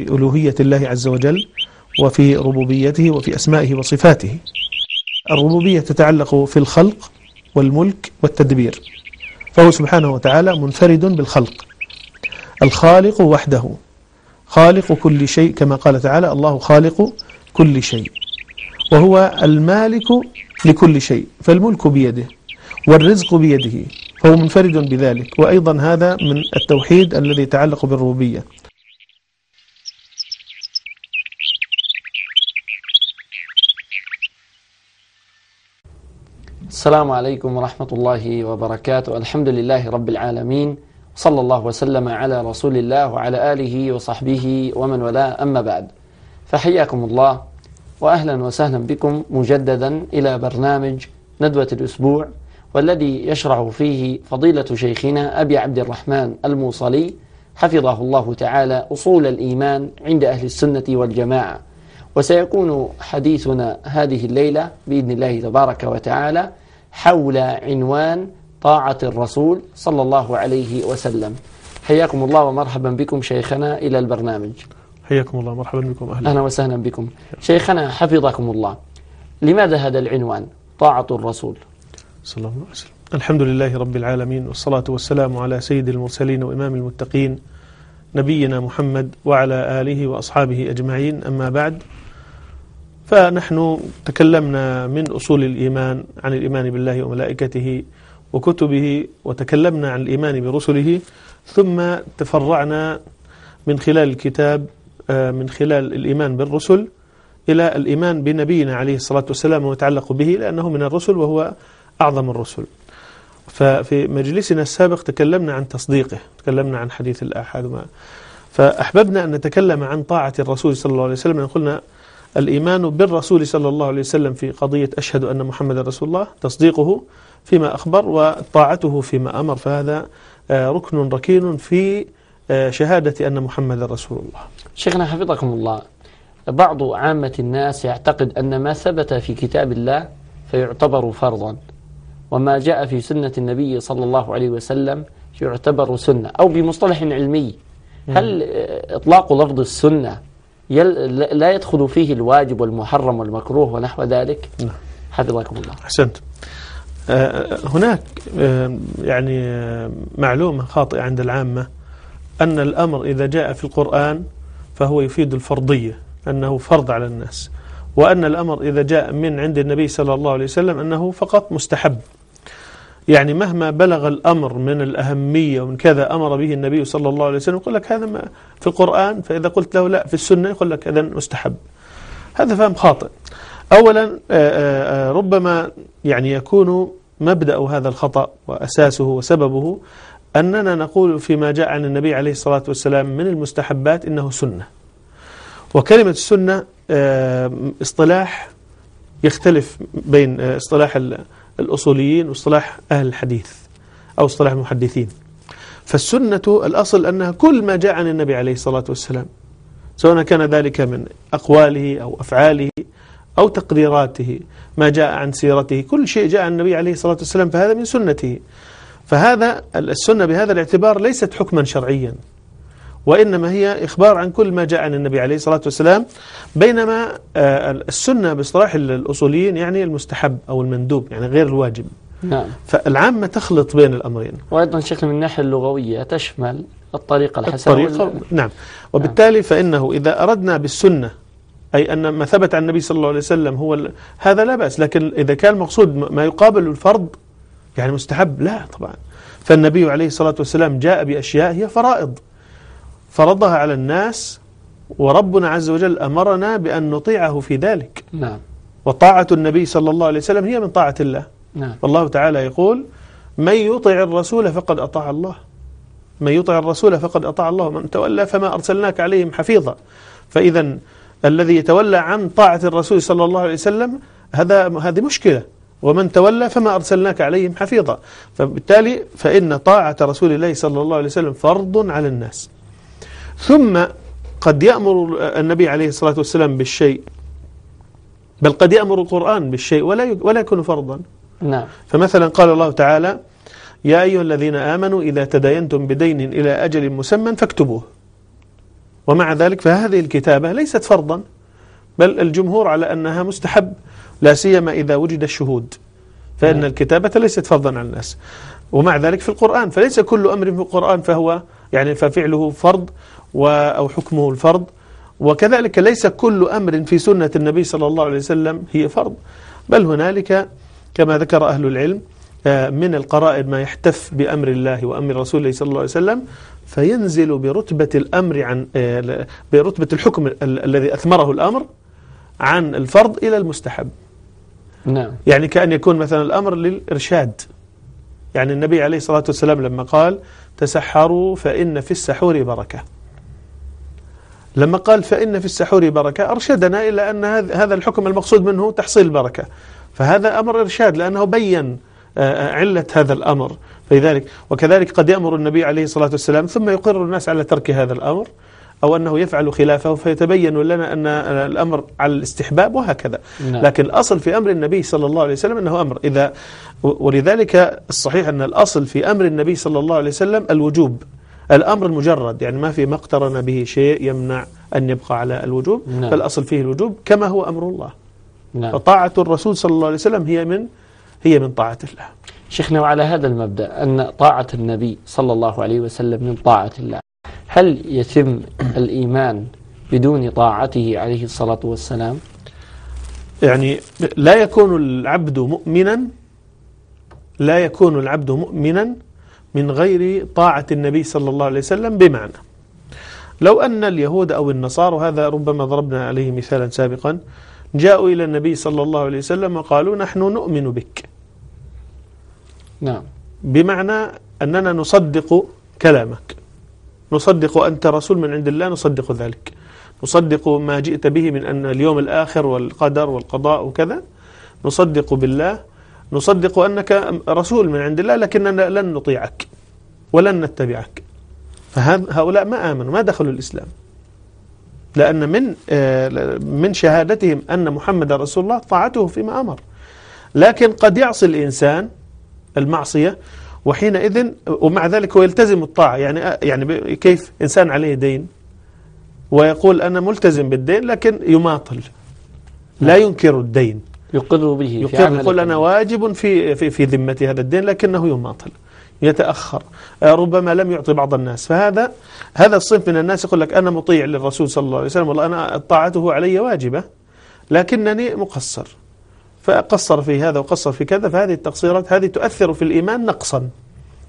ألوهية الله عز وجل وفي ربوبيته وفي أسمائه وصفاته الربوبية تتعلق في الخلق والملك والتدبير فهو سبحانه وتعالى منفرد بالخلق الخالق وحده خالق كل شيء كما قال تعالى الله خالق كل شيء وهو المالك لكل شيء فالملك بيده والرزق بيده فهو منفرد بذلك وأيضا هذا من التوحيد الذي يتعلق بالربوبية السلام عليكم ورحمة الله وبركاته الحمد لله رب العالمين صلى الله وسلم على رسول الله وعلى آله وصحبه ومن والاه أما بعد فحياكم الله وأهلا وسهلا بكم مجددا إلى برنامج ندوة الأسبوع والذي يشرع فيه فضيلة شيخنا أبي عبد الرحمن الموصلي حفظه الله تعالى أصول الإيمان عند أهل السنة والجماعة وسيكون حديثنا هذه الليلة بإذن الله تبارك وتعالى حول عنوان طاعة الرسول صلى الله عليه وسلم حياكم الله ومرحبا بكم شيخنا إلى البرنامج حياكم الله مرحبا بكم أهلا أهلا وسهلا بكم شيخنا حفظكم الله لماذا هذا العنوان طاعة الرسول صلى الله عليه وسلم الحمد لله رب العالمين والصلاة والسلام على سيد المرسلين وإمام المتقين نبينا محمد وعلى آله وأصحابه أجمعين أما بعد فنحن تكلمنا من أصول الإيمان عن الإيمان بالله وملائكته وكتبه وتكلمنا عن الإيمان برسله ثم تفرعنا من خلال الكتاب آه، من خلال الإيمان بالرسل إلى الإيمان بنبينا عليه الصلاة والسلام ويتعلق به لأنه من الرسل وهو أعظم الرسل ففي مجلسنا السابق تكلمنا عن تصديقه تكلمنا عن حديث الأحد فأحببنا أن نتكلم عن طاعة الرسول صلى الله عليه وسلم قلنا الإيمان بالرسول صلى الله عليه وسلم في قضية أشهد أن محمد رسول الله تصديقه فيما أخبر وطاعته فيما أمر فهذا آه، ركن ركين في آه، شهادة أن محمد رسول الله شيخنا حفظكم الله بعض عامة الناس يعتقد أن ما ثبت في كتاب الله فيعتبر فرضا وما جاء في سنة النبي صلى الله عليه وسلم يعتبر سنة أو بمصطلح علمي هل آه، إطلاق لفظ السنة يل لا يدخل فيه الواجب والمحرم والمكروه ونحو ذلك نعم. حفظكم الله أحسنت آه، آه، هناك آه، يعني معلومة خاطئة عند العامة أن الأمر إذا جاء في القرآن فهو يفيد الفرضية أنه فرض على الناس وأن الأمر إذا جاء من عند النبي صلى الله عليه وسلم أنه فقط مستحب يعني مهما بلغ الأمر من الأهمية ومن كذا أمر به النبي صلى الله عليه وسلم يقول لك هذا ما في القرآن فإذا قلت له لا في السنة يقول لك إذا مستحب هذا فهم خاطئ أولا آه، آه، آه، ربما يعني يكون مبدأ هذا الخطأ وأساسه وسببه أننا نقول فيما جاء عن النبي عليه الصلاة والسلام من المستحبات إنه سنة وكلمة السنة اصطلاح يختلف بين اصطلاح الأصوليين واصطلاح أهل الحديث أو اصطلاح المحدثين فالسنة الأصل أنها كل ما جاء عن النبي عليه الصلاة والسلام سواء كان ذلك من أقواله أو أفعاله أو تقديراته ما جاء عن سيرته كل شيء جاء عن النبي عليه الصلاة والسلام فهذا من سنته فهذا السنة بهذا الاعتبار ليست حكما شرعيا وإنما هي إخبار عن كل ما جاء عن النبي عليه الصلاة والسلام بينما آه، السنة باصطلاح الأصوليين يعني المستحب أو المندوب يعني غير الواجب نعم فالعامة تخلط بين الأمرين وأيضا شكل من الناحية اللغوية تشمل الطريقة الحسنة الطريقة وال... نعم. نعم وبالتالي فإنه إذا أردنا بالسنة أي أن ما ثبت عن النبي صلى الله عليه وسلم هو ال... هذا لا بأس لكن إذا كان المقصود ما يقابل الفرض يعني مستحب لا طبعا فالنبي عليه الصلاة والسلام جاء بأشياء هي فرائض فرضها على الناس وربنا عز وجل أمرنا بأن نطيعه في ذلك نعم وطاعة النبي صلى الله عليه وسلم هي من طاعة الله نعم والله تعالى يقول من يطع الرسول فقد أطاع الله من يطع الرسول فقد أطاع الله من تولى فما أرسلناك عليهم حفيظا فإذا الذي يتولى عن طاعة الرسول صلى الله عليه وسلم هذا هذه مشكلة ومن تولى فما أرسلناك عليهم حفيظا فبالتالي فإن طاعة رسول الله صلى الله عليه وسلم فرض على الناس ثم قد يأمر النبي عليه الصلاة والسلام بالشيء بل قد يأمر القرآن بالشيء ولا ولا يكون فرضا نعم فمثلا قال الله تعالى يا أيها الذين آمنوا إذا تداينتم بدين إلى أجل مسمى فاكتبوه ومع ذلك فهذه الكتابة ليست فرضا بل الجمهور على أنها مستحب لا سيما إذا وجد الشهود فإن نعم. الكتابة ليست فرضا على الناس ومع ذلك في القرآن فليس كل أمر في القرآن فهو يعني ففعله فرض أو حكمه الفرض وكذلك ليس كل أمر في سنة النبي صلى الله عليه وسلم هي فرض بل هنالك كما ذكر أهل العلم آه، من القرائد ما يحتف بأمر الله وأمر رسوله صلى الله عليه وسلم فينزل برتبة الأمر عن آه، برتبة الحكم الذي أثمره الأمر عن الفرض إلى المستحب نعم. يعني كأن يكون مثلا الأمر للإرشاد يعني النبي عليه الصلاة والسلام لما قال تسحروا فإن في السحور بركة لما قال فإن في السحور بركة أرشدنا إلى أن هذا الحكم المقصود منه تحصيل البركة فهذا أمر إرشاد لأنه بين آه، آه، علة هذا الأمر فلذلك وكذلك قد يأمر النبي عليه الصلاة والسلام ثم يقر الناس على ترك هذا الأمر أو أنه يفعل خلافه فيتبين لنا أن آه، الأمر على الاستحباب وهكذا نعم. لكن الأصل في أمر النبي صلى الله عليه وسلم أنه أمر إذا ولذلك الصحيح أن الأصل في أمر النبي صلى الله عليه وسلم الوجوب الأمر المجرد يعني ما في ما اقترن به شيء يمنع أن يبقى على الوجوب نعم. فالأصل فيه الوجوب كما هو أمر الله نعم. فطاعة الرسول صلى الله عليه وسلم هي من هي من طاعة الله شيخنا وعلى هذا المبدأ أن طاعة النبي صلى الله عليه وسلم من طاعة الله هل يتم الإيمان بدون طاعته عليه الصلاة والسلام يعني لا يكون العبد مؤمنا لا يكون العبد مؤمنا من غير طاعة النبي صلى الله عليه وسلم بمعنى لو أن اليهود أو النصارى هذا ربما ضربنا عليه مثالا سابقا جاءوا إلى النبي صلى الله عليه وسلم وقالوا نحن نؤمن بك نعم بمعنى أننا نصدق كلامك نصدق أنت رسول من عند الله نصدق ذلك نصدق ما جئت به من أن اليوم الآخر والقدر والقضاء وكذا نصدق بالله نصدق أنك رسول من عند الله لكننا لن نطيعك ولن نتبعك فهؤلاء ما آمنوا ما دخلوا الإسلام لأن من آه، من شهادتهم أن محمد رسول الله طاعته فيما أمر لكن قد يعصي الإنسان المعصية وحينئذ ومع ذلك هو يلتزم الطاعة يعني آه، يعني كيف إنسان عليه دين ويقول أنا ملتزم بالدين لكن يماطل لا ينكر الدين يقر به يقر يقول أنا واجب في, في, في ذمتي هذا الدين لكنه يماطل يتأخر آه، ربما لم يعطي بعض الناس فهذا هذا الصنف من الناس يقول لك أنا مطيع للرسول صلى الله عليه وسلم والله أنا طاعته علي واجبة لكنني مقصر فقصر في هذا وقصر في كذا فهذه التقصيرات هذه تؤثر في الإيمان نقصا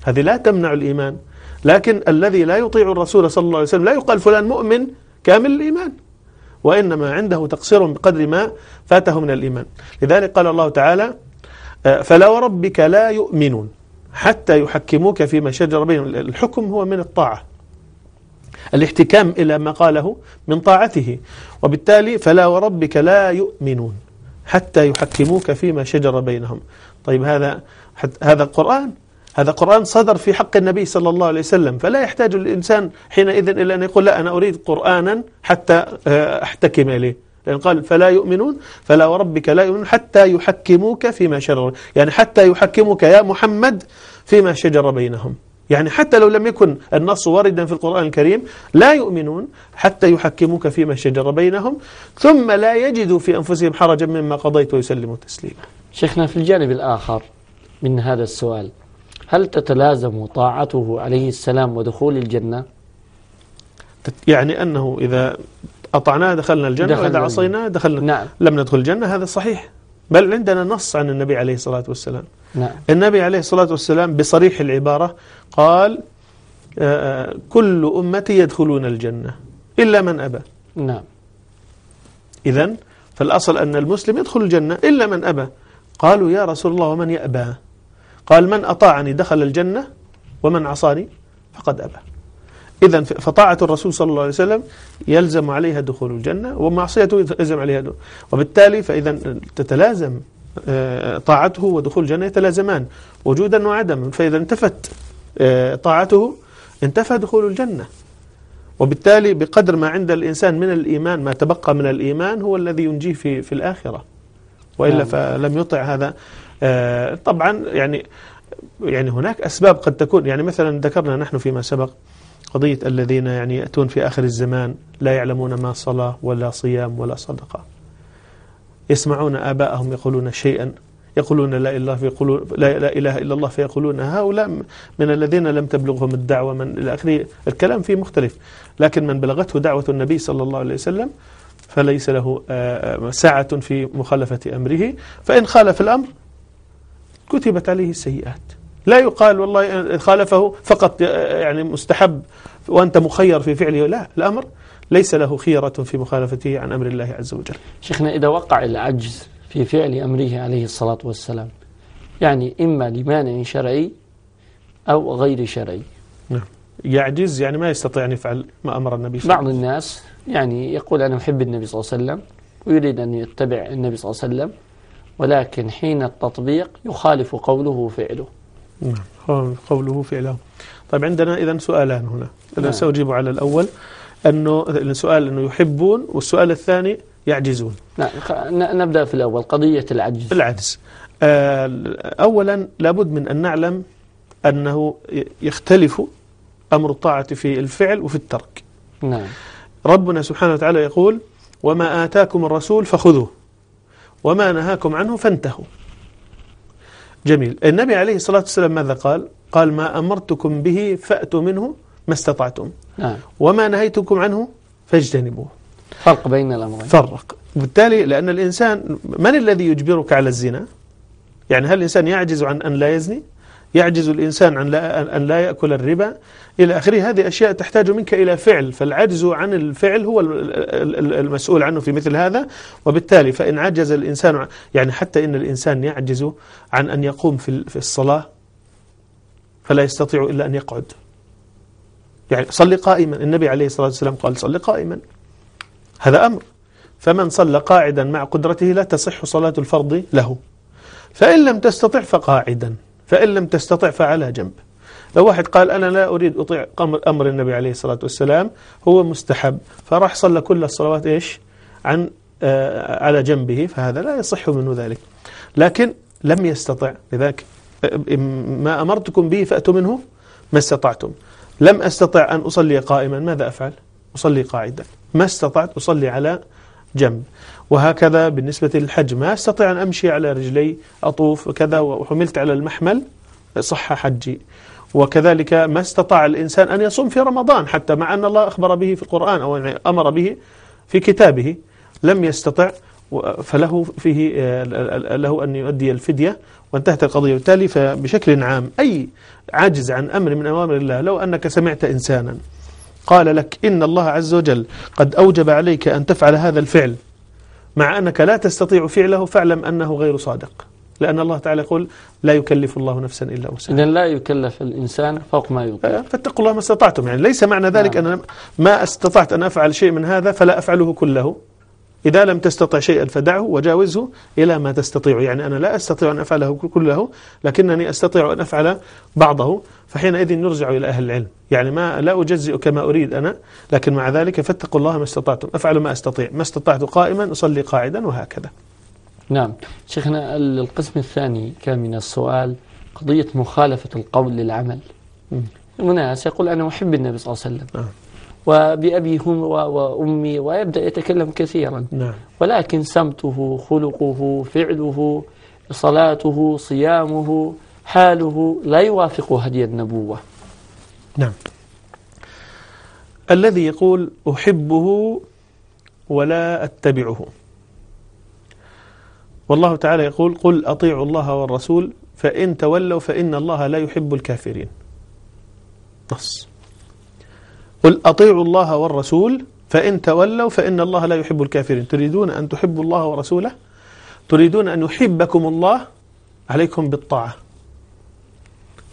هذه لا تمنع الإيمان لكن الذي لا يطيع الرسول صلى الله عليه وسلم لا يقال فلان مؤمن كامل الإيمان وإنما عنده تقصير بقدر ما فاته من الإيمان لذلك قال الله تعالى آه، فلا وربك لا يؤمنون حتى يحكموك فيما شجر بينهم الحكم هو من الطاعة الاحتكام إلى ما قاله من طاعته وبالتالي فلا وربك لا يؤمنون حتى يحكموك فيما شجر بينهم طيب هذا هذا القرآن هذا قرآن صدر في حق النبي صلى الله عليه وسلم فلا يحتاج الإنسان حينئذ إلى أن يقول لا أنا أريد قرآنا حتى آه، أحتكم إليه لأن قال فلا يؤمنون فلا وربك لا يؤمنون حتى يحكموك فيما شجر يعني حتى يحكموك يا محمد فيما شجر بينهم يعني حتى لو لم يكن النص واردا في القرآن الكريم لا يؤمنون حتى يحكموك فيما شجر بينهم ثم لا يجدوا في أنفسهم حرجا مما قضيت ويسلموا تسليما شيخنا في الجانب الآخر من هذا السؤال هل تتلازم طاعته عليه السلام ودخول الجنة يعني أنه إذا أطعناه دخلنا الجنة دخلنا وإذا عصيناه دخلنا نعم. لم ندخل الجنة هذا صحيح بل عندنا نص عن النبي عليه الصلاة والسلام نعم. النبي عليه الصلاة والسلام بصريح العبارة قال آه، آه، كل أمتي يدخلون الجنة إلا من أبى نعم إذا فالأصل أن المسلم يدخل الجنة إلا من أبى قالوا يا رسول الله ومن يأبى قال من أطاعني دخل الجنة ومن عصاني فقد أبى إذا فطاعة الرسول صلى الله عليه وسلم يلزم عليها دخول الجنة ومعصيته يلزم عليها دخول وبالتالي فإذا تتلازم آه، طاعته ودخول الجنة يتلازمان وجودا وعدما فإذا انتفت آه، طاعته انتفى دخول الجنة وبالتالي بقدر ما عند الإنسان من الإيمان ما تبقى من الإيمان هو الذي ينجيه في, في الآخرة وإلا نعم. فلم يطع هذا آه، طبعا يعني يعني هناك أسباب قد تكون يعني مثلا ذكرنا نحن فيما سبق قضية الذين يعني يأتون في آخر الزمان لا يعلمون ما صلاة ولا صيام ولا صدقة يسمعون آباءهم يقولون شيئا يقولون لا إله فيقولون لا, لا إله إلا الله فيقولون هؤلاء من الذين لم تبلغهم الدعوة من إلى آخره الكلام فيه مختلف لكن من بلغته دعوة النبي صلى الله عليه وسلم فليس له آه، آه، سعة في مخالفة أمره فإن خالف الأمر كتبت عليه السيئات لا يقال والله خالفه فقط آه، يعني مستحب وأنت مخير في فعله لا الأمر ليس له خيرة في مخالفته عن أمر الله عز وجل شيخنا إذا وقع العجز في فعل أمره عليه الصلاة والسلام يعني إما لمانع شرعي أو غير شرعي نعم يعجز يعني ما يستطيع أن يفعل ما أمر النبي صلى الله عليه وسلم بعض الناس يعني يقول أنا أحب النبي صلى الله عليه وسلم ويريد أن يتبع النبي صلى الله عليه وسلم ولكن حين التطبيق يخالف قوله فعله نعم قوله فعله طيب عندنا إذا سؤالان هنا أنا نعم. سأجيب على الأول أنه السؤال أنه يحبون والسؤال الثاني يعجزون نعم نبدأ في الأول قضية العجز العجز آه، أولا لابد من أن نعلم أنه يختلف أمر الطاعة في الفعل وفي الترك نعم ربنا سبحانه وتعالى يقول وما آتاكم الرسول فخذوه وما نهاكم عنه فانتهوا جميل النبي عليه الصلاة والسلام ماذا قال قال ما أمرتكم به فأتوا منه ما استطعتم نعم. وما نهيتكم عنه فاجتنبوه فرق بين الأمرين فرق بالتالي لأن الإنسان من الذي يجبرك على الزنا يعني هل الإنسان يعجز عن أن لا يزني يعجز الإنسان عن لا أن لا يأكل الربا إلى آخره هذه أشياء تحتاج منك إلى فعل فالعجز عن الفعل هو المسؤول عنه في مثل هذا وبالتالي فإن عجز الإنسان يعني حتى إن الإنسان يعجز عن أن يقوم في الصلاة فلا يستطيع إلا أن يقعد يعني صل قائما النبي عليه الصلاة والسلام قال صل قائما هذا أمر فمن صلى قاعدا مع قدرته لا تصح صلاة الفرض له فإن لم تستطع فقاعدا فإن لم تستطع فعلى جنب لو واحد قال أنا لا أريد أطيع أمر النبي عليه الصلاة والسلام هو مستحب فراح صلى كل الصلوات إيش عن آه على جنبه فهذا لا يصح منه ذلك لكن لم يستطع لذلك آه، ما أمرتكم به فأتوا منه ما استطعتم لم أستطع أن أصلي قائما ماذا أفعل أصلي قاعدا ما استطعت أصلي على جنب وهكذا بالنسبة للحج ما أستطيع أن أمشي على رجلي أطوف وكذا وحملت على المحمل صح حجي وكذلك ما استطاع الإنسان أن يصوم في رمضان حتى مع أن الله أخبر به في القرآن أو أمر به في كتابه لم يستطع فله فيه آه، له أن يؤدي الفدية وانتهت القضية بالتالي فبشكل عام أي عاجز عن أمر من أوامر الله لو أنك سمعت إنسانا قال لك إن الله عز وجل قد أوجب عليك أن تفعل هذا الفعل مع أنك لا تستطيع فعله فاعلم أنه غير صادق لأن الله تعالى يقول لا يكلف الله نفسا إلا وسعها إذا لا يكلف الإنسان فوق ما يطيق آه، فاتقوا الله ما استطعتم يعني ليس معنى ذلك نعم. أن ما استطعت أن أفعل شيء من هذا فلا أفعله كله إذا لم تستطع شيئا فدعه وجاوزه إلى ما تستطيع يعني أنا لا أستطيع أن أفعله كله لكنني أستطيع أن أفعل بعضه فحينئذ نرجع إلى أهل العلم يعني ما لا أجزئ كما أريد أنا لكن مع ذلك فاتقوا الله ما استطعتم أفعل ما أستطيع ما استطعت قائما أصلي قاعدا وهكذا نعم شيخنا القسم الثاني كان من السؤال قضية مخالفة القول للعمل مناس يقول أنا أحب النبي صلى الله عليه وسلم نعم. وبأبي هم وأمي ويبدأ يتكلم كثيرا نعم. ولكن سمته خلقه فعله صلاته صيامه حاله لا يوافق هدي النبوة نعم الذي يقول أحبه ولا أتبعه والله تعالى يقول قل أطيعوا الله والرسول فإن تولوا فإن الله لا يحب الكافرين نص قل أطيعوا الله والرسول فإن تولوا فإن الله لا يحب الكافرين تريدون أن تحبوا الله ورسوله تريدون أن يحبكم الله عليكم بالطاعة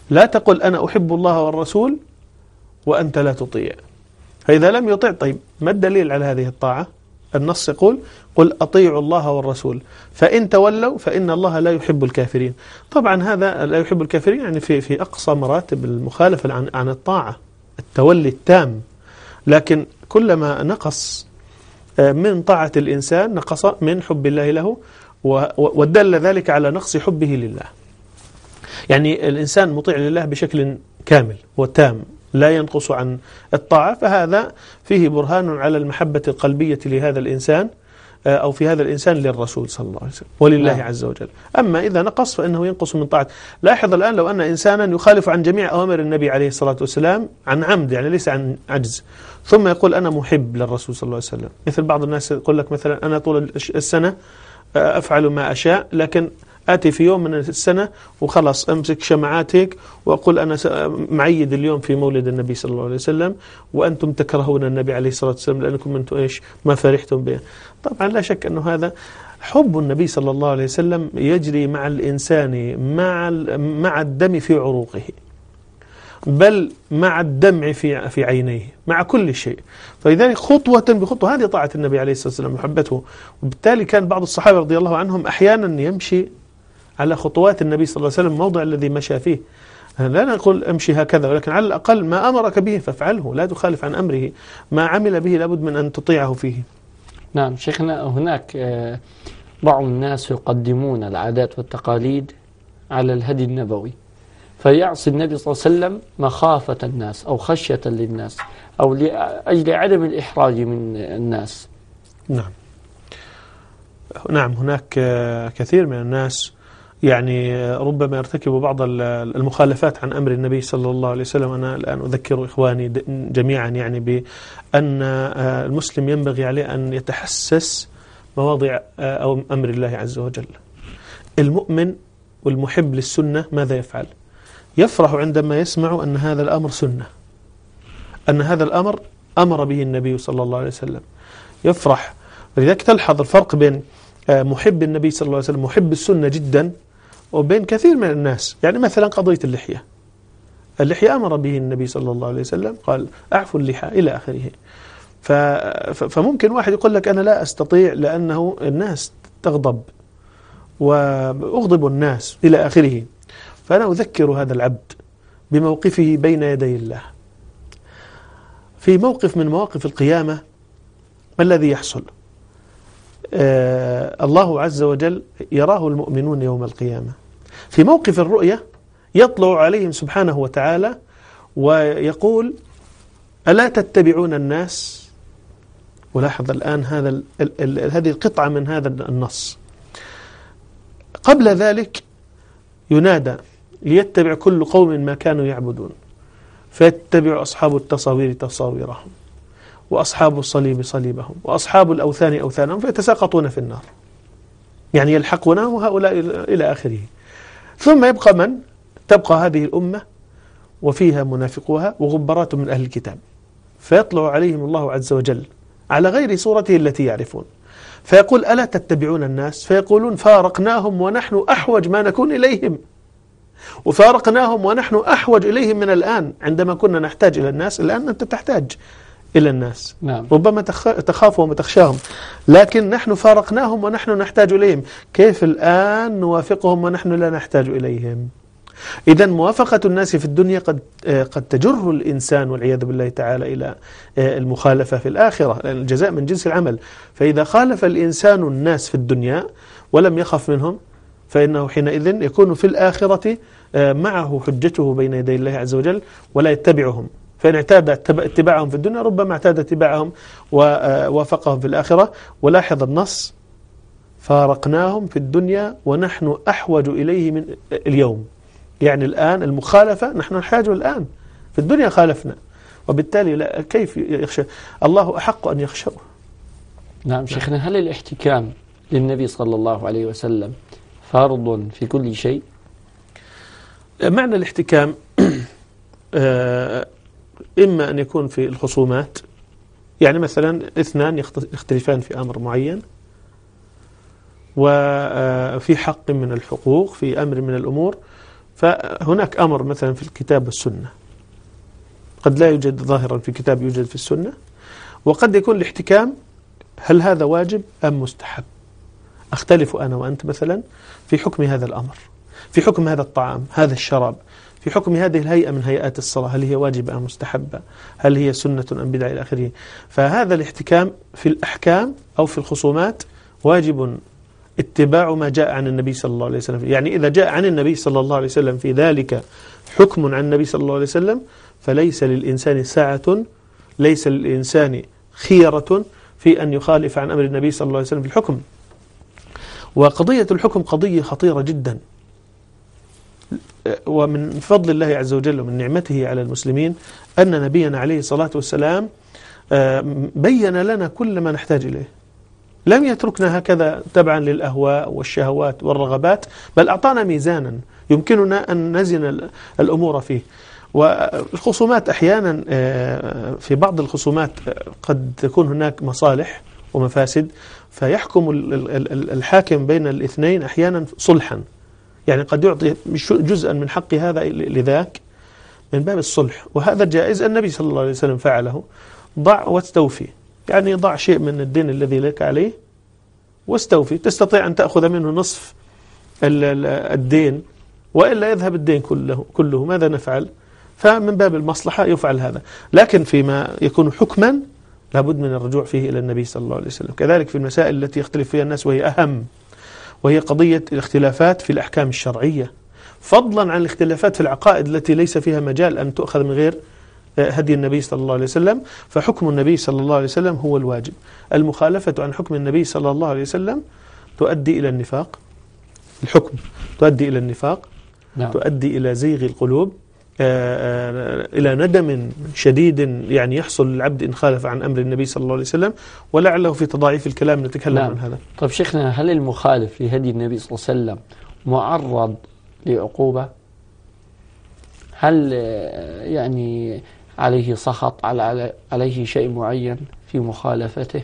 لا تقل أنا أحب الله والرسول وأنت لا تطيع فإذا لم يطيع طيب ما الدليل على هذه الطاعة النص يقول قل أطيعوا الله والرسول فإن تولوا فإن الله لا يحب الكافرين طبعا هذا لا يحب الكافرين يعني في, في أقصى مراتب المخالفة عن, عن الطاعة التولي التام لكن كلما نقص آه، من طاعة الإنسان نقص من حب الله له ودل ذلك على نقص حبه لله يعني الإنسان مطيع لله بشكل كامل وتام لا ينقص عن الطاعة فهذا فيه برهان على المحبة القلبية لهذا الإنسان أو في هذا الإنسان للرسول صلى الله عليه وسلم ولله نعم. عز وجل أما إذا نقص فإنه ينقص من طاعته لاحظ الآن لو أن إنسانا يخالف عن جميع أوامر النبي عليه الصلاة والسلام عن عمد يعني ليس عن عجز ثم يقول أنا محب للرسول صلى الله عليه وسلم مثل بعض الناس يقول لك مثلا أنا طول السنة أفعل ما أشاء لكن أتي في يوم من السنة وخلاص أمسك شمعاتك وأقول أنا معيد اليوم في مولد النبي صلى الله عليه وسلم وأنتم تكرهون النبي عليه الصلاة والسلام لأنكم أنتم إيش ما فرحتم به طبعا لا شك أنه هذا حب النبي صلى الله عليه وسلم يجري مع الإنسان مع, مع الدم في عروقه بل مع الدمع في في عينيه مع كل شيء فلذلك خطوة بخطوة هذه طاعة النبي عليه الصلاة والسلام محبته وبالتالي كان بعض الصحابة رضي الله عنهم أحيانا يمشي على خطوات النبي صلى الله عليه وسلم الموضع الذي مشى فيه لا نقول امشي هكذا ولكن على الأقل ما أمرك به فافعله لا تخالف عن أمره ما عمل به لابد من أن تطيعه فيه نعم شيخنا هناك آه، بعض الناس يقدمون العادات والتقاليد على الهدي النبوي فيعصي النبي صلى الله عليه وسلم مخافة الناس أو خشية للناس أو لأجل عدم الإحراج من الناس نعم نعم هناك آه، كثير من الناس يعني ربما يرتكب بعض المخالفات عن أمر النبي صلى الله عليه وسلم أنا الآن أذكر إخواني جميعا يعني بأن آه، المسلم ينبغي عليه أن يتحسس مواضع آه، أو أمر الله عز وجل المؤمن والمحب للسنة ماذا يفعل يفرح عندما يسمع أن هذا الأمر سنة أن هذا الأمر أمر به النبي صلى الله عليه وسلم يفرح ولذلك تلحظ الفرق بين آه، محب النبي صلى الله عليه وسلم محب السنة جدا وبين كثير من الناس يعني مثلا قضية اللحية اللحية أمر به النبي صلى الله عليه وسلم قال أعفوا اللحى إلى آخره فممكن واحد يقول لك أنا لا أستطيع لأنه الناس تغضب وأغضب الناس إلى آخره فأنا أذكر هذا العبد بموقفه بين يدي الله في موقف من مواقف القيامة ما الذي يحصل آه الله عز وجل يراه المؤمنون يوم القيامة في موقف الرؤية يطلع عليهم سبحانه وتعالى ويقول ألا تتبعون الناس ولاحظ الآن هذا الـ الـ هذه القطعة من هذا النص قبل ذلك ينادى ليتبع كل قوم ما كانوا يعبدون فيتبع أصحاب التصاوير تصاويرهم وأصحاب الصليب صليبهم وأصحاب الأوثان أوثانهم فيتساقطون في النار يعني يلحقونه هؤلاء إلى آخره ثم يبقى من تبقى هذه الأمة وفيها منافقوها وغبرات من أهل الكتاب فيطلع عليهم الله عز وجل على غير صورته التي يعرفون فيقول ألا تتبعون الناس فيقولون فارقناهم ونحن أحوج ما نكون إليهم وفارقناهم ونحن أحوج إليهم من الآن عندما كنا نحتاج إلى الناس الآن أنت تحتاج إلى الناس نعم. ربما تخافهم وتخشاهم لكن نحن فارقناهم ونحن نحتاج إليهم كيف الآن نوافقهم ونحن لا نحتاج إليهم إذا موافقة الناس في الدنيا قد آه، قد تجر الإنسان والعياذ بالله تعالى إلى آه، المخالفة في الآخرة لأن الجزاء من جنس العمل فإذا خالف الإنسان الناس في الدنيا ولم يخف منهم فإنه حينئذ يكون في الآخرة آه، معه حجته بين يدي الله عز وجل ولا يتبعهم فإن اعتاد اتباعهم في الدنيا ربما اعتاد اتباعهم آه، ووافقهم في الآخرة ولاحظ النص فارقناهم في الدنيا ونحن أحوج إليه من اليوم يعني الآن المخالفة نحن نحاجه الآن في الدنيا خالفنا وبالتالي لا كيف يخشى الله أحق أن يخشى نعم شيخنا هل الاحتكام للنبي صلى الله عليه وسلم فرض في كل شيء معنى الاحتكام آه، إما أن يكون في الخصومات يعني مثلا اثنان يختلفان في أمر معين وفي آه، حق من الحقوق في أمر من الأمور فهناك أمر مثلا في الكتاب والسنة قد لا يوجد ظاهرا في كتاب يوجد في السنة وقد يكون الاحتكام هل هذا واجب أم مستحب أختلف أنا وأنت مثلا في حكم هذا الأمر في حكم هذا الطعام هذا الشراب في حكم هذه الهيئة من هيئات الصلاة هل هي واجبة أم مستحبة هل هي سنة أم بدعة إلى آخره فهذا الاحتكام في الأحكام أو في الخصومات واجب اتباع ما جاء عن النبي صلى الله عليه وسلم يعني إذا جاء عن النبي صلى الله عليه وسلم في ذلك حكم عن النبي صلى الله عليه وسلم فليس للإنسان ساعة ليس للإنسان خيرة في أن يخالف عن أمر النبي صلى الله عليه وسلم في الحكم وقضية الحكم قضية خطيرة جدا ومن فضل الله عز وجل ومن نعمته على المسلمين أن نبينا عليه الصلاة والسلام آه، بين لنا كل ما نحتاج إليه لم يتركنا هكذا تبعا للأهواء والشهوات والرغبات بل أعطانا ميزانا يمكننا أن نزن الأمور فيه والخصومات أحيانا آه، في بعض الخصومات آه، قد تكون هناك مصالح ومفاسد فيحكم الحاكم بين الاثنين أحيانا صلحا يعني قد يعطي جزءا من حق هذا لذاك من باب الصلح وهذا جائز النبي صلى الله عليه وسلم فعله ضع واستوفي يعني ضع شيء من الدين الذي لك عليه واستوفي تستطيع أن تأخذ منه نصف الدين وإلا يذهب الدين كله, كله ماذا نفعل فمن باب المصلحة يفعل هذا لكن فيما يكون حكما لابد من الرجوع فيه إلى النبي صلى الله عليه وسلم كذلك في المسائل التي يختلف فيها الناس وهي أهم وهي قضية الاختلافات في الأحكام الشرعية فضلا عن الاختلافات في العقائد التي ليس فيها مجال أن تؤخذ من غير آه، هدي النبي صلى الله عليه وسلم فحكم النبي صلى الله عليه وسلم هو الواجب المخالفة عن حكم النبي صلى الله عليه وسلم تؤدي إلى النفاق الحكم تؤدي إلى النفاق نعم. تؤدي إلى زيغ القلوب آه، آه، إلى ندم شديد يعني يحصل للعبد إن خالف عن أمر النبي صلى الله عليه وسلم ولعله في تضاعيف الكلام نتكلم نعم. عن هذا طيب شيخنا هل المخالف لهدي النبي صلى الله عليه وسلم معرض لعقوبة هل آه، يعني عليه سخط على عليه شيء معين في مخالفته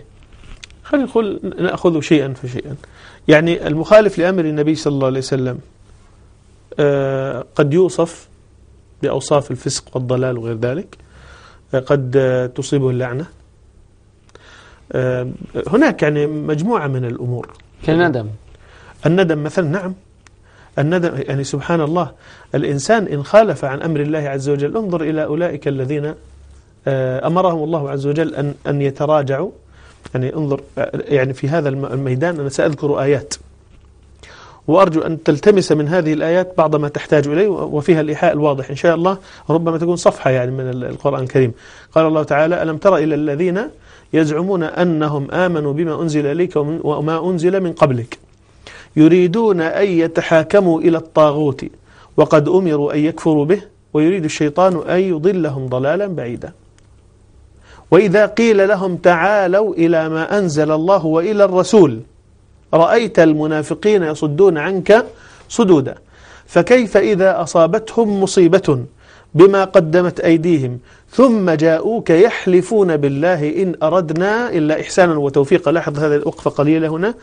خلينا نقول نأخذ شيئا فشيئا يعني المخالف لأمر النبي صلى الله عليه وسلم قد يوصف بأوصاف الفسق والضلال وغير ذلك آه، قد آه، تصيبه اللعنة آه، هناك يعني مجموعة من الأمور كالندم الندم مثلا نعم الندم يعني سبحان الله الإنسان إن خالف عن أمر الله عز وجل انظر إلى أولئك الذين أمرهم الله عز وجل أن أن يتراجعوا يعني انظر يعني في هذا الميدان أنا سأذكر آيات وأرجو أن تلتمس من هذه الآيات بعض ما تحتاج إليه وفيها الإيحاء الواضح إن شاء الله ربما تكون صفحة يعني من القرآن الكريم قال الله تعالى ألم تر إلى الذين يزعمون أنهم آمنوا بما أنزل إليك وما أنزل من قبلك يريدون أن يتحاكموا إلى الطاغوت وقد أمروا أن يكفروا به ويريد الشيطان أن يضلهم ضلالا بعيدا وإذا قيل لهم تعالوا إلى ما أنزل الله وإلى الرسول رأيت المنافقين يصدون عنك صدودا فكيف إذا أصابتهم مصيبة بما قدمت أيديهم ثم جاءوك يحلفون بالله إن أردنا إلا إحسانا وتوفيقا لاحظ هذه الوقفة قليلة هنا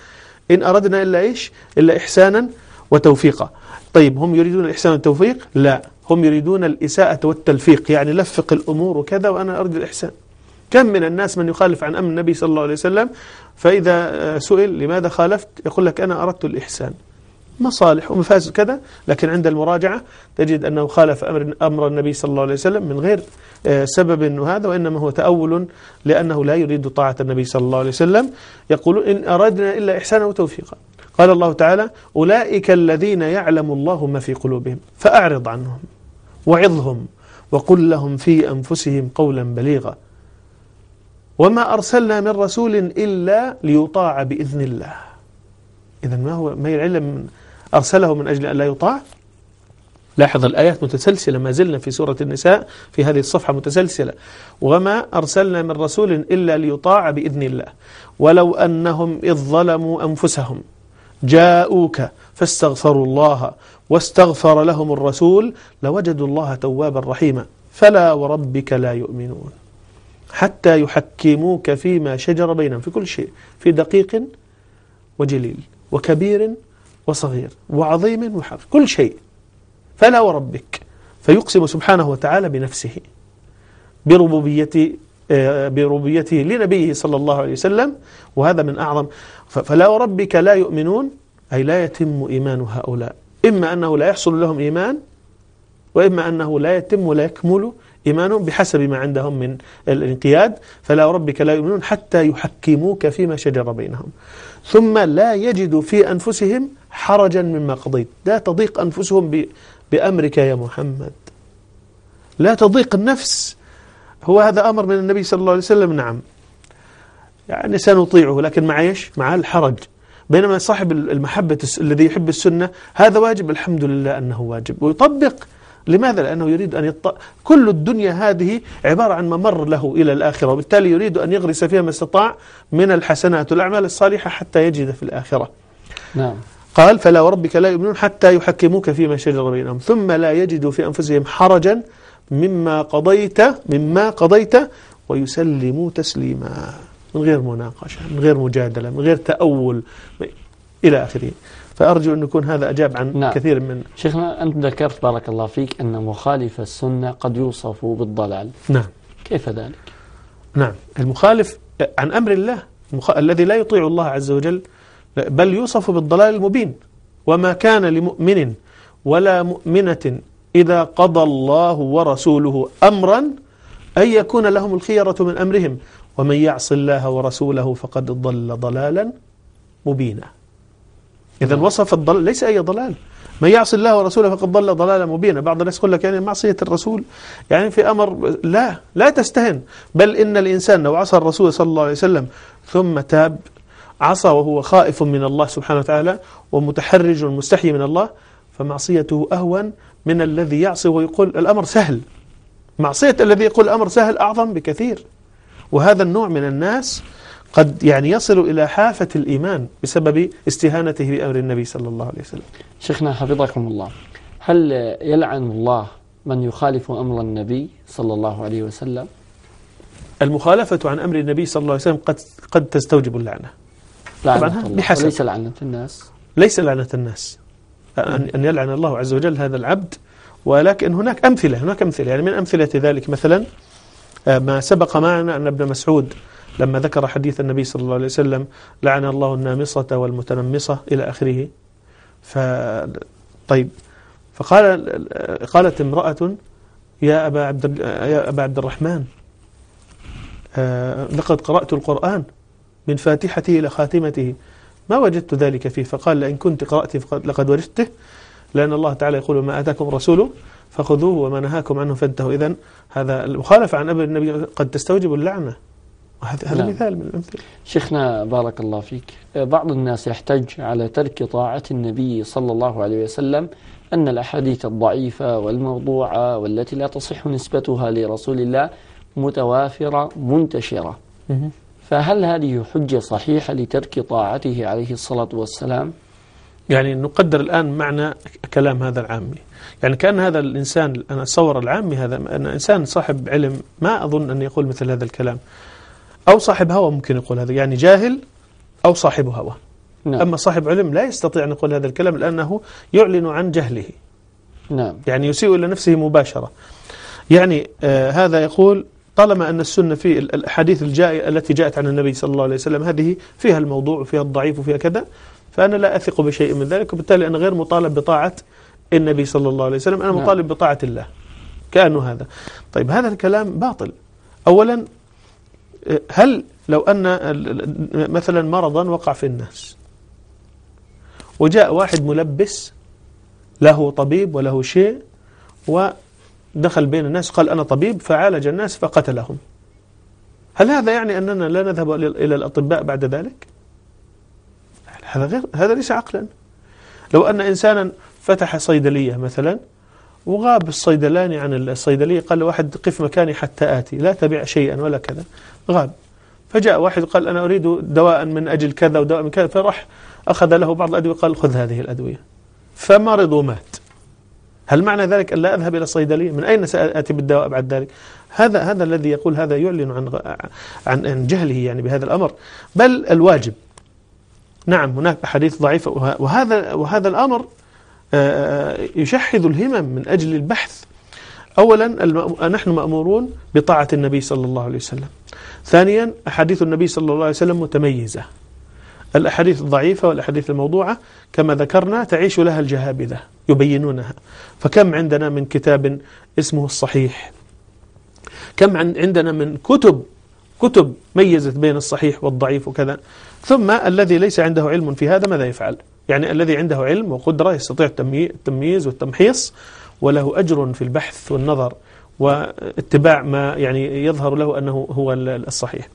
إن أردنا إلا إيش إلا إحسانا وتوفيقا طيب هم يريدون الإحسان والتوفيق لا هم يريدون الإساءة والتلفيق يعني لفق الأمور وكذا وأنا أريد الإحسان كم من الناس من يخالف عن أمر النبي صلى الله عليه وسلم فإذا سئل لماذا خالفت يقول لك أنا أردت الإحسان مصالح ومفاسد كذا لكن عند المراجعة تجد أنه خالف أمر, أمر النبي صلى الله عليه وسلم من غير آه، سبب هذا وإنما هو تأول لأنه لا يريد طاعة النبي صلى الله عليه وسلم يقول إن أردنا إلا إحسانا وتوفيقا قال الله تعالى أولئك الذين يعلم الله ما في قلوبهم فأعرض عنهم وعظهم وقل لهم في أنفسهم قولا بليغا وما أرسلنا من رسول إلا ليطاع بإذن الله إذا ما هو ما العلم أرسله من أجل أن لا يطاع لاحظ الآيات متسلسلة ما زلنا في سورة النساء في هذه الصفحة متسلسلة وما أرسلنا من رسول إلا ليطاع بإذن الله ولو أنهم إذ ظلموا أنفسهم جاءوك فاستغفروا الله واستغفر لهم الرسول لوجدوا الله توابا رحيما فلا وربك لا يؤمنون حتى يحكموك فيما شجر بينهم في كل شيء في دقيق وجليل وكبير وصغير وعظيم وحق كل شيء فلا وربك فيقسم سبحانه وتعالى بنفسه بربوبيته آه، بربوبيته لنبيه صلى الله عليه وسلم وهذا من أعظم فلا وربك لا يؤمنون أي لا يتم إيمان هؤلاء إما أنه لا يحصل لهم إيمان وإما أنه لا يتم ولا يكمل إيمانهم بحسب ما عندهم من الانقياد فلا ربك لا يؤمنون حتى يحكموك فيما شجر بينهم ثم لا يجدوا في أنفسهم حرجا مما قضيت لا تضيق أنفسهم بأمرك يا محمد لا تضيق النفس هو هذا أمر من النبي صلى الله عليه وسلم نعم يعني سنطيعه لكن مع إيش مع الحرج بينما صاحب المحبة الذي يحب السنة هذا واجب الحمد لله أنه واجب ويطبق لماذا؟ لأنه يريد أن يط... كل الدنيا هذه عبارة عن ممر له إلى الآخرة وبالتالي يريد أن يغرس فيها ما استطاع من الحسنات والأعمال الصالحة حتى يجد في الآخرة نعم قال فلا وربك لا يؤمنون حتى يحكموك فيما شجر بينهم ثم لا يجدوا في أنفسهم حرجا مما قضيت مما قضيت ويسلموا تسليما من غير مناقشة من غير مجادلة من غير تأول إلى آخره فأرجو أن يكون هذا أجاب عن نعم. كثير من شيخنا أنت ذكرت بارك الله فيك أن مخالف السنة قد يوصف بالضلال نعم كيف ذلك؟ نعم المخالف عن أمر الله المخ... الذي لا يطيع الله عز وجل بل يوصف بالضلال المبين وما كان لمؤمن ولا مؤمنة إذا قضى الله ورسوله أمرا أن يكون لهم الخيرة من أمرهم ومن يعص الله ورسوله فقد ضل ضلالا مبينا إذا نعم. وصف الضلال ليس أي ضلال من يعصي الله ورسوله فقد ضل ضلالا مبينا بعض الناس يقول لك يعني معصية الرسول يعني في أمر لا لا تستهن بل إن الإنسان لو عصى الرسول صلى الله عليه وسلم ثم تاب عصى وهو خائف من الله سبحانه وتعالى ومتحرج مستحي من الله فمعصيته أهون من الذي يعصي ويقول الأمر سهل معصية الذي يقول الأمر سهل أعظم بكثير وهذا النوع من الناس قد يعني يصل إلى حافة الإيمان بسبب استهانته بأمر النبي صلى الله عليه وسلم شيخنا حفظكم الله هل يلعن الله من يخالف أمر النبي صلى الله عليه وسلم المخالفة عن أمر النبي صلى الله عليه وسلم قد, قد تستوجب اللعنة لعنة بحسب ليس لعنة الناس ليس لعنة الناس أن يلعن الله عز وجل هذا العبد ولكن هناك أمثلة هناك أمثلة يعني من أمثلة ذلك مثلا آه، ما سبق معنا أن ابن مسعود لما ذكر حديث النبي صلى الله عليه وسلم لعن الله النامصة والمتنمصة إلى آخره ف طيب فقال قالت امرأة يا أبا عبد يا أبا عبد الرحمن آه، لقد قرأت القرآن من فاتحته إلى خاتمته ما وجدت ذلك فيه فقال لأن كنت قرأت لقد وجدته لأن الله تعالى يقول ما آتاكم رسوله فخذوه وما نهاكم عنه فانتهوا إذا هذا المخالفة عن أمر النبي قد تستوجب اللعنة هذا هذا نعم. مثال من الامثله شيخنا بارك الله فيك آه، بعض الناس يحتج على ترك طاعه النبي صلى الله عليه وسلم ان الاحاديث الضعيفه والموضوعه والتي لا تصح نسبتها لرسول الله متوافره منتشره فهل هذه حجه صحيحه لترك طاعته عليه الصلاه والسلام؟ يعني نقدر الآن معنى كلام هذا العامي يعني كأن هذا الإنسان أنا أتصور العامي هذا أنا إنسان صاحب علم ما أظن أن يقول مثل هذا الكلام أو صاحب هوى ممكن يقول هذا يعني جاهل أو صاحب هوى نعم. أما صاحب علم لا يستطيع أن يقول هذا الكلام لأنه يعلن عن جهله نعم. يعني يسيء إلى نفسه مباشرة يعني آه هذا يقول طالما أن السنة في الأحاديث الجائع التي جاءت عن النبي صلى الله عليه وسلم هذه فيها الموضوع وفيها الضعيف وفيها كذا فأنا لا أثق بشيء من ذلك وبالتالي أنا غير مطالب بطاعة النبي صلى الله عليه وسلم أنا نعم. مطالب بطاعة الله كأنه هذا طيب هذا الكلام باطل أولا هل لو أن مثلا مرضا وقع في الناس وجاء واحد ملبس له طبيب وله شيء ودخل بين الناس قال أنا طبيب فعالج الناس فقتلهم هل هذا يعني أننا لا نذهب إلى الأطباء بعد ذلك هذا غير هذا ليس عقلا لو أن إنسانا فتح صيدلية مثلا وغاب الصيدلاني عن الصيدلية قال لواحد قف مكاني حتى آتي لا تبع شيئا ولا كذا غاب فجاء واحد قال أنا أريد دواء من أجل كذا ودواء من كذا فراح أخذ له بعض الأدوية قال خذ هذه الأدوية فمرض ومات هل معنى ذلك أن لا أذهب إلى الصيدلية من أين سأتي بالدواء بعد ذلك هذا هذا الذي يقول هذا يعلن عن عن عن جهله يعني بهذا الأمر بل الواجب نعم هناك أحاديث ضعيفة وهذا وهذا الأمر آه، آه، يشحذ الهمم من أجل البحث أولا نحن مأمورون بطاعة النبي صلى الله عليه وسلم ثانيا أحاديث النبي صلى الله عليه وسلم متميزة الأحاديث الضعيفة والأحاديث الموضوعة كما ذكرنا تعيش لها الجهابذة يبينونها فكم عندنا من كتاب اسمه الصحيح كم عندنا من كتب كتب ميزت بين الصحيح والضعيف وكذا ثم الذي ليس عنده علم في هذا ماذا يفعل؟ يعني الذي عنده علم وقدرة يستطيع التمييز والتمحيص وله أجر في البحث والنظر واتباع ما يعني يظهر له أنه هو الصحيح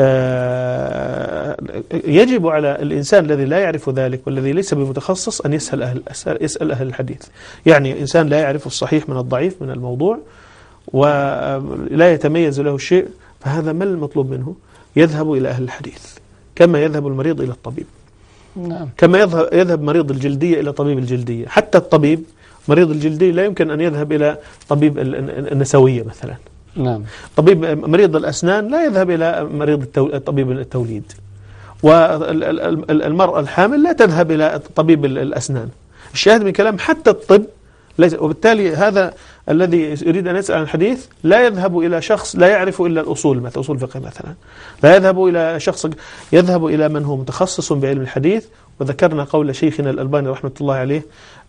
آه، يجب على الإنسان الذي لا يعرف ذلك والذي ليس بمتخصص أن يسأل أهل, يسأل أهل الحديث يعني إنسان لا يعرف الصحيح من الضعيف من الموضوع ولا يتميز له شيء فهذا ما المطلوب منه يذهب إلى أهل الحديث كما يذهب المريض إلى الطبيب نعم. كما يذهب, يذهب مريض الجلدية إلى طبيب الجلدية حتى الطبيب مريض الجلدية لا يمكن أن يذهب إلى طبيب النسوية مثلا نعم. طبيب مريض الأسنان لا يذهب إلى مريض التو... طبيب التوليد والمرأة الحامل لا تذهب إلى طبيب الأسنان الشاهد من كلام حتى الطب ليس وبالتالي هذا الذي يريد أن يسأل عن الحديث لا يذهب إلى شخص لا يعرف إلا الأصول مثلا أصول فقه مثلا لا يذهب إلى شخص يذهب إلى من هو متخصص بعلم الحديث وذكرنا قول شيخنا الألباني رحمة الله عليه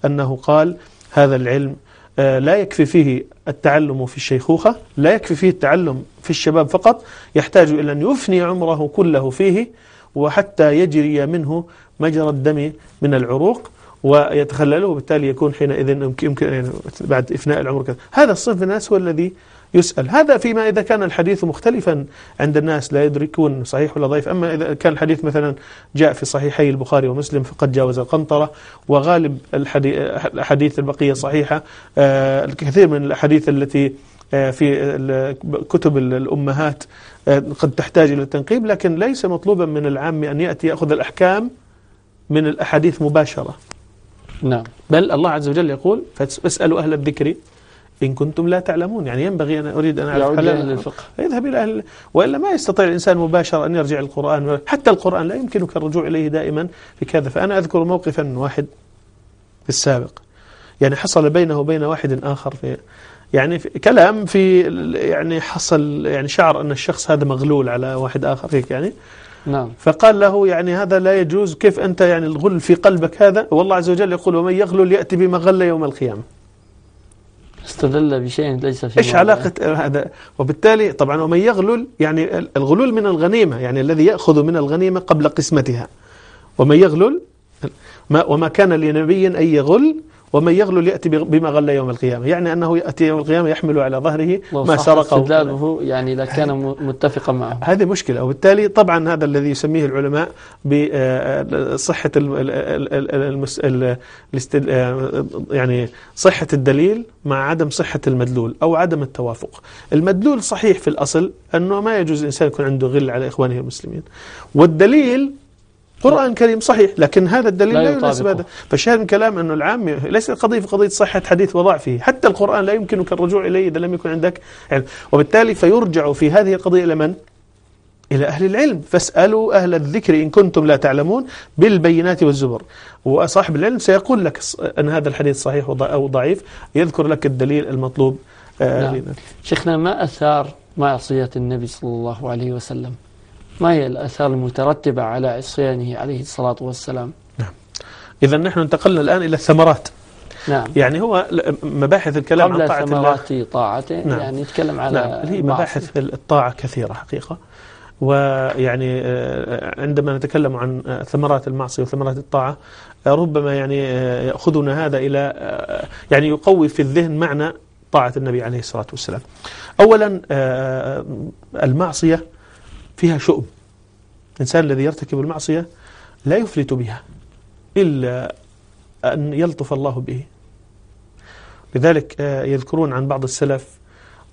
أنه قال هذا العلم آه، لا يكفي فيه التعلم في الشيخوخة لا يكفي فيه التعلم في الشباب فقط يحتاج إلى أن يفني عمره كله فيه وحتى يجري منه مجرى الدم من العروق ويتخلله وبالتالي يكون حينئذ يمكن يعني بعد إفناء العمر كذا هذا الصنف الناس هو الذي يسأل هذا فيما إذا كان الحديث مختلفا عند الناس لا يدركون صحيح ولا ضعيف أما إذا كان الحديث مثلا جاء في صحيحي البخاري ومسلم فقد جاوز القنطرة وغالب الحديث البقية صحيحة آه، الكثير من الأحاديث التي آه، في كتب الأمهات آه، قد تحتاج إلى التنقيب لكن ليس مطلوبا من العام أن يأتي يأخذ الأحكام من الأحاديث مباشرة نعم بل الله عز وجل يقول فاسألوا أهل الذكر إن كنتم لا تعلمون يعني ينبغي أن أريد أن أعرف حلالا الفقه يذهب إلى أهل وإلا ما يستطيع الإنسان مباشرة أن يرجع القرآن حتى القرآن لا يمكنك الرجوع إليه دائما في كذا فأنا أذكر موقفا واحد في السابق يعني حصل بينه وبين واحد آخر في يعني في كلام في يعني حصل يعني شعر أن الشخص هذا مغلول على واحد آخر فيك يعني نعم فقال له يعني هذا لا يجوز كيف أنت يعني الغل في قلبك هذا والله عز وجل يقول ومن يغلل يأتي بما غل يوم القيامة استدل بشيء ليس في ايش علاقة هذا وبالتالي طبعا ومن يغلل يعني الغلول من الغنيمة يعني الذي يأخذ من الغنيمة قبل قسمتها ومن يغلل ما وما كان لنبي أن يغل ومن يغلل يأتي بما غل يوم القيامة يعني أنه يأتي يوم القيامة يحمل على ظهره ما سرقه استدلاله يعني إذا كان متفقا معه هذه مشكلة وبالتالي طبعا هذا الذي يسميه العلماء بصحة يعني صحة الدليل مع عدم صحة المدلول أو عدم التوافق المدلول صحيح في الأصل أنه ما يجوز الإنسان يكون عنده غل على إخوانه المسلمين والدليل قرآن كريم صحيح لكن هذا الدليل لا, لا يناسب هذا فالشاهد من كلام أنه العام ليس القضية في قضية صحة حديث وضعفه حتى القرآن لا يمكنك الرجوع إليه إذا لم يكن عندك علم وبالتالي فيرجع في هذه القضية إلى من؟ إلى أهل العلم فاسألوا أهل الذكر إن كنتم لا تعلمون بالبينات والزبر وصاحب العلم سيقول لك أن هذا الحديث صحيح أو ضعيف يذكر لك الدليل المطلوب آه، نعم. شيخنا ما أثار معصية النبي صلى الله عليه وسلم ما هي الآثار المترتبة على عصيانه عليه الصلاة والسلام نعم إذا نحن انتقلنا الآن إلى الثمرات نعم يعني هو مباحث الكلام قبل عن طاعة ثمرات طاعته نعم يعني يتكلم على نعم هي مباحث الطاعة كثيرة حقيقة ويعني آه، عندما نتكلم عن آه، ثمرات المعصية وثمرات الطاعة آه، ربما يعني يأخذنا هذا إلى يعني يقوي في الذهن معنى طاعة النبي عليه الصلاة والسلام أولا المعصية فيها شؤم الإنسان الذي يرتكب المعصية لا يفلت بها إلا أن يلطف الله به لذلك آه، يذكرون عن بعض السلف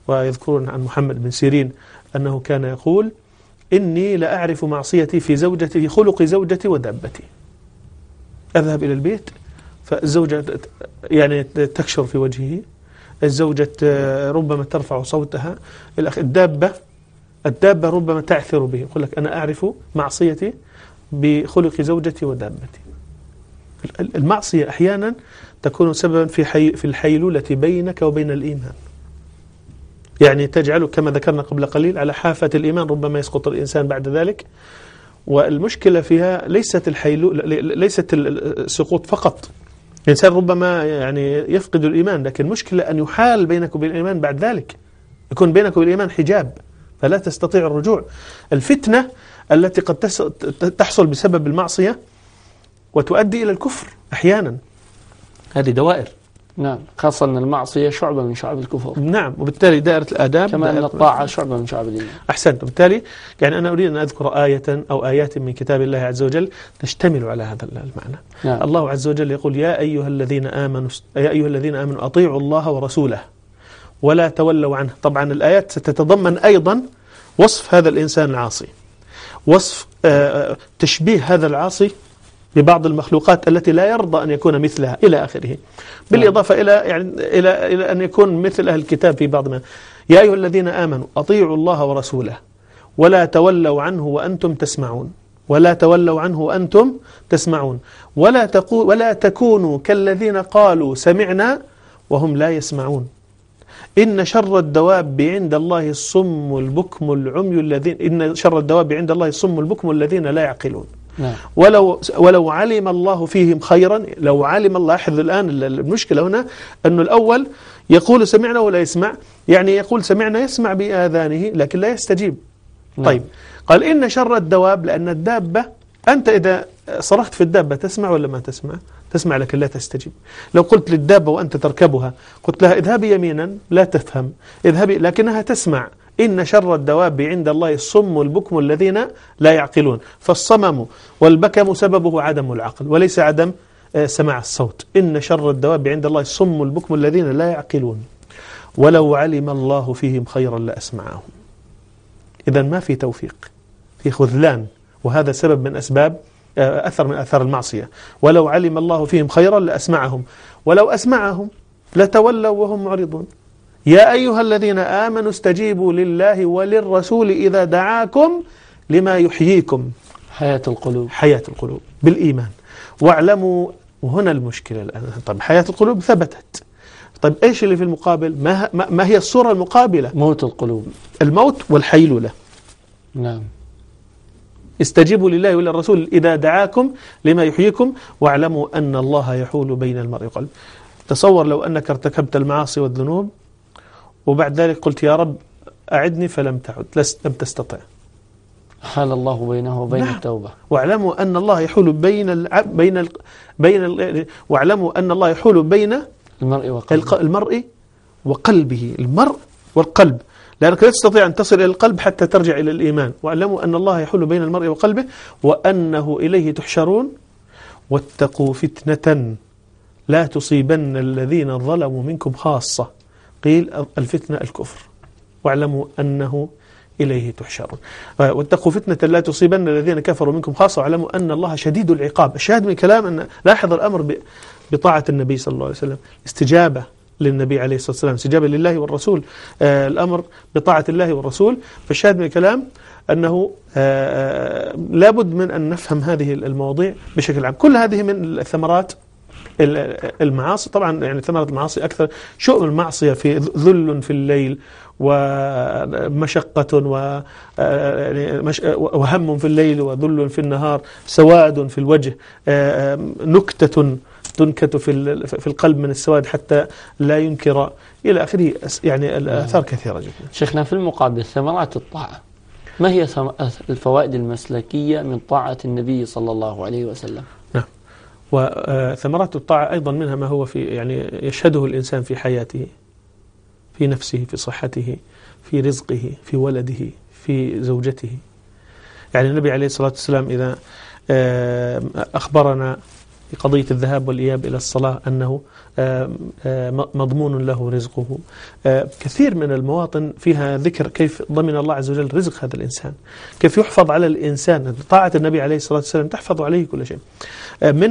ويذكرون عن محمد بن سيرين أنه كان يقول إني لأعرف معصيتي في زوجتي في خلق زوجتي ودابتي أذهب إلى البيت فالزوجة يعني تكشر في وجهه الزوجة آه، ربما ترفع صوتها الدابة الدابة ربما تعثر به يقول لك أنا أعرف معصيتي بخلق زوجتي ودابتي المعصية أحيانا تكون سببا في حي في الحيلولة بينك وبين الإيمان يعني تجعلك كما ذكرنا قبل قليل على حافة الإيمان ربما يسقط الإنسان بعد ذلك والمشكلة فيها ليست الحيلولة ليست السقوط فقط الإنسان ربما يعني يفقد الإيمان لكن المشكلة أن يحال بينك وبين الإيمان بعد ذلك يكون بينك وبين الإيمان حجاب فلا تستطيع الرجوع الفتنة التي قد تحصل بسبب المعصية وتؤدي إلى الكفر أحيانا هذه دوائر نعم خاصة أن المعصية شعبة من شعب الكفر نعم وبالتالي دائرة الآداب كما أن الطاعة شعبة من شعب الإيمان أحسنت وبالتالي يعني أنا أريد أن أذكر آية أو آيات من كتاب الله عز وجل تشتمل على هذا المعنى نعم. الله عز وجل يقول يا أيها الذين آمنوا يا أيها الذين آمنوا أطيعوا الله ورسوله ولا تولوا عنه طبعا الآيات ستتضمن أيضا وصف هذا الإنسان العاصي وصف آه، آه، تشبيه هذا العاصي ببعض المخلوقات التي لا يرضى أن يكون مثلها إلى آخره بالإضافة إلى, يعني إلى, إلى أن يكون مثل أهل الكتاب في ما يا أيها الذين آمنوا أطيعوا الله ورسوله ولا تولوا عنه وأنتم تسمعون ولا تولوا عنه وأنتم تسمعون ولا, تقو ولا تكونوا كالذين قالوا سمعنا وهم لا يسمعون إن شر الدواب عند الله الصم البكم العمي الذين إن شر الدواب عند الله الصم البكم الذين لا يعقلون نعم. ولو ولو علم الله فيهم خيرا لو علم الله أحد الآن المشكلة هنا أنه الأول يقول سمعنا ولا يسمع يعني يقول سمعنا يسمع بآذانه لكن لا يستجيب نعم. طيب قال إن شر الدواب لأن الدابة أنت إذا صرخت في الدابة تسمع ولا ما تسمع تسمع لكن لا تستجيب لو قلت للدابة وأنت تركبها قلت لها اذهبي يمينا لا تفهم اذهبي لكنها تسمع إن شر الدواب عند الله الصم البكم الذين لا يعقلون فالصمم والبكم سببه عدم العقل وليس عدم آه، سماع الصوت إن شر الدواب عند الله الصم البكم الذين لا يعقلون ولو علم الله فيهم خيرا لأسمعهم إذا ما في توفيق في خذلان وهذا سبب من أسباب آه، أثر من أثر المعصية ولو علم الله فيهم خيرا لأسمعهم ولو أسمعهم لتولوا وهم معرضون يا أيها الذين آمنوا استجيبوا لله وللرسول إذا دعاكم لما يحييكم حياة القلوب حياة القلوب بالإيمان واعلموا وهنا المشكلة الآن طب حياة القلوب ثبتت طيب إيش اللي في المقابل ما, ما هي الصورة المقابلة موت القلوب الموت والحيلولة نعم استجيبوا لله وللرسول إذا دعاكم لما يحييكم واعلموا أن الله يحول بين المرء والقلب تصور لو أنك ارتكبت المعاصي والذنوب وبعد ذلك قلت يا رب أعدني فلم تعد لم تستطع حال الله بينه وبين نعم. التوبة واعلموا أن الله يحول بين العب بين ال... بين ال... واعلموا أن الله يحول بين المرء وقلبه المرء وقلبه المرء والقلب لأنك لا تستطيع أن تصل إلى القلب حتى ترجع إلى الإيمان واعلموا أن الله يحول بين المرء وقلبه وأنه إليه تحشرون واتقوا فتنة لا تصيبن الذين ظلموا منكم خاصة قيل الفتنة الكفر واعلموا أنه إليه تحشرون آه، واتقوا فتنة لا تصيبن الذين كفروا منكم خاصة واعلموا أن الله شديد العقاب الشاهد من كلام أن لاحظ الأمر بطاعة النبي صلى الله عليه وسلم استجابة للنبي عليه الصلاة والسلام استجابة لله والرسول آه، الأمر بطاعة الله والرسول فالشاهد من الكلام أنه آه، آه، لابد من أن نفهم هذه المواضيع بشكل عام كل هذه من الثمرات المعاصي طبعا يعني ثمرة المعاصي أكثر شؤم المعصية في ذل في الليل ومشقة يعني وهم في الليل وذل في النهار سواد في الوجه نكتة تنكت في في القلب من السواد حتى لا ينكر إلى آخره يعني الآثار نعم. كثيرة جدا شيخنا في المقابل ثمرات الطاعة ما هي الفوائد المسلكية من طاعة النبي صلى الله عليه وسلم نعم وثمرات آه، الطاعة أيضا منها ما هو في يعني يشهده الإنسان في حياته في نفسه في صحته في رزقه في ولده في زوجته يعني النبي عليه الصلاة والسلام إذا آه، أخبرنا في قضية الذهاب والإياب إلى الصلاة أنه آه، آه، مضمون له رزقه آه، كثير من المواطن فيها ذكر كيف ضمن الله عز وجل رزق هذا الإنسان كيف يحفظ على الإنسان طاعة النبي عليه الصلاة والسلام تحفظ عليه كل شيء من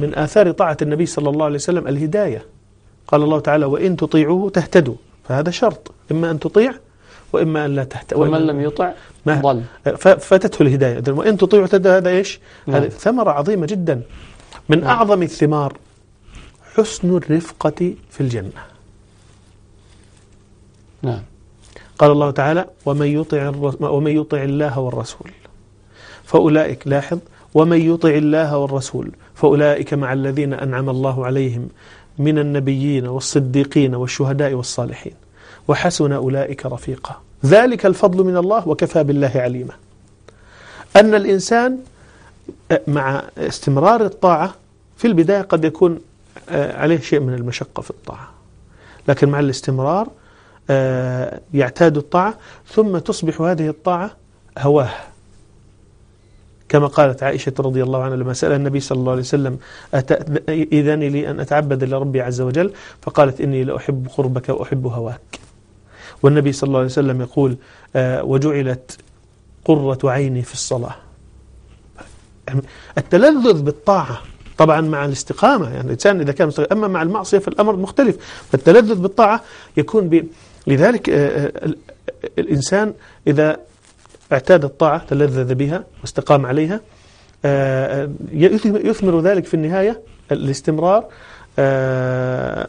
من آثار طاعة النبي صلى الله عليه وسلم الهداية قال الله تعالى وإن تطيعوه تهتدوا فهذا شرط إما أن تطيع وإما أن لا تهتدي ومن لم يطع ضل فاتته الهداية وإن تطيع هذا إيش نعم. هذه ثمرة عظيمة جدا من مم. نعم. أعظم الثمار حسن الرفقة في الجنة نعم قال الله تعالى ومن يطع ومن يطع الله والرسول فأولئك لاحظ ومن يطع الله والرسول فأولئك مع الذين أنعم الله عليهم من النبيين والصديقين والشهداء والصالحين وحسن أولئك رفيقا ذلك الفضل من الله وكفى بالله عليما أن الإنسان مع استمرار الطاعة في البداية قد يكون عليه شيء من المشقة في الطاعة لكن مع الاستمرار يعتاد الطاعة ثم تصبح هذه الطاعة هواه كما قالت عائشة رضي الله عنها لما سأل النبي صلى الله عليه وسلم إذن لي أن أتعبد لربي عز وجل فقالت إني لأحب قربك وأحب هواك والنبي صلى الله عليه وسلم يقول آه، وجعلت قرة عيني في الصلاة التلذذ بالطاعة طبعا مع الاستقامة يعني الإنسان إذا كان أما مع المعصية فالأمر مختلف فالتلذذ بالطاعة يكون ب... لذلك آه، آه، الإنسان إذا اعتاد الطاعة تلذذ بها واستقام عليها يثمر ذلك في النهاية الاستمرار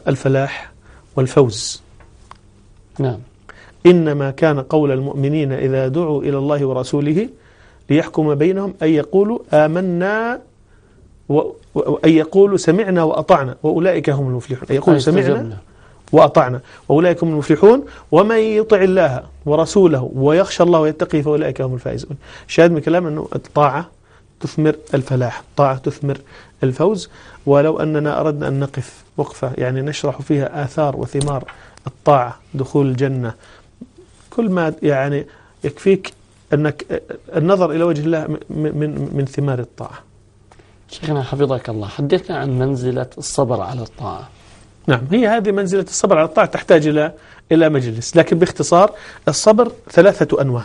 الفلاح والفوز نعم إنما كان قول المؤمنين إذا دعوا إلى الله ورسوله ليحكم بينهم أن يقولوا آمنا وأن يقولوا سمعنا وأطعنا وأولئك هم المفلحون أن يقولوا سمعنا وأطعنا وأولئك هم المفلحون ومن يطع الله ورسوله ويخشى الله ويتقي فأولئك هم الفائزون شاهد من كلام أنه الطاعة تثمر الفلاح الطاعة تثمر الفوز ولو أننا أردنا أن نقف وقفة يعني نشرح فيها آثار وثمار الطاعة دخول الجنة كل ما يعني يكفيك أنك النظر إلى وجه الله من, من, ثمار الطاعة شيخنا حفظك الله حدثنا عن منزلة الصبر على الطاعة نعم هي هذه منزلة الصبر على الطاعة تحتاج إلى إلى مجلس لكن باختصار الصبر ثلاثة أنواع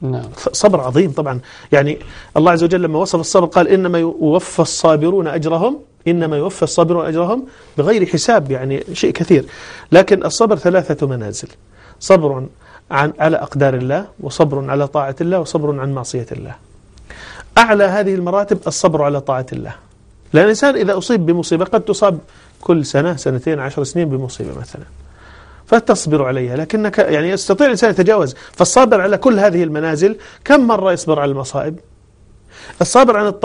نعم. صبر عظيم طبعا يعني الله عز وجل لما وصف الصبر قال إنما يوفى الصابرون أجرهم إنما يوفى الصابرون أجرهم بغير حساب يعني شيء كثير لكن الصبر ثلاثة منازل صبر عن على أقدار الله وصبر على طاعة الله وصبر عن معصية الله أعلى هذه المراتب الصبر على طاعة الله لأن الإنسان إذا أصيب بمصيبة قد تصاب كل سنة سنتين عشر سنين بمصيبة مثلا فتصبر عليها لكنك يعني يستطيع الإنسان يتجاوز فالصابر على كل هذه المنازل كم مرة يصبر على المصائب الصابر عن الط...